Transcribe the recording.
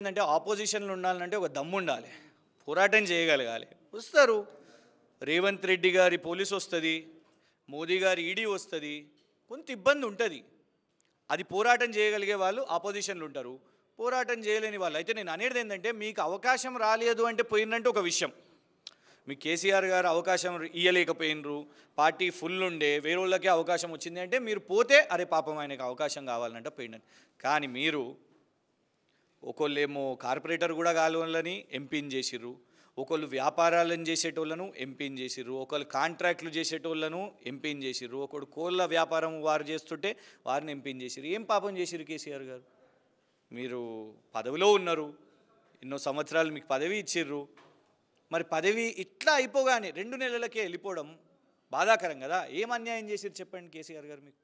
ఏంటంటే ఆపోజిషన్లో ఉండాలంటే ఒక దమ్ము ఉండాలి పోరాటం చేయగలగాలి వస్తారు రేవంత్ రెడ్డి గారి పోలీస్ వస్తుంది మోదీ గారి ఈడీ వస్తుంది కొంత ఇబ్బంది ఉంటుంది అది పోరాటం చేయగలిగే వాళ్ళు ఆపోజిషన్లు ఉంటారు పోరాటం చేయలేని వాళ్ళు అయితే నేను అనేది ఏంటంటే మీకు అవకాశం రాలేదు అంటే పోయిందంటే ఒక విషయం మీ కేసీఆర్ గారు అవకాశం ఇయ్యలేకపోయినరు పార్టీ ఫుల్ ఉండే వేరే అవకాశం వచ్చింది అంటే మీరు పోతే అరే పాపం ఆయనకు అవకాశం కావాలంటే పోయిండండి కానీ మీరు ఏమో కార్పొరేటర్ కూడా కావాలని ఎంపీని చేసిర్రు ఒకళ్ళు వ్యాపారాలను చేసేటోళ్ళను ఎంపీని చేసిర్రు ఒకళ్ళు కాంట్రాక్ట్లు చేసేటోళ్ళను ఎంపీని చేసిర్రు ఒకడు కోళ్ళ వ్యాపారం వారు చేస్తుంటే వారిని ఎంపీని చేసిర్రు ఏం పాపం చేసిర్రు కేసీఆర్ గారు మీరు పదవిలో ఉన్నారు ఎన్నో సంవత్సరాలు మీకు పదవి ఇచ్చిర్రు మరి పదవి ఇట్లా అయిపోగానే రెండు నెలలకే వెళ్ళిపోవడం బాధాకరం కదా ఏం అన్యాయం చేసిరు చెప్పండి కేసీఆర్ గారు మీకు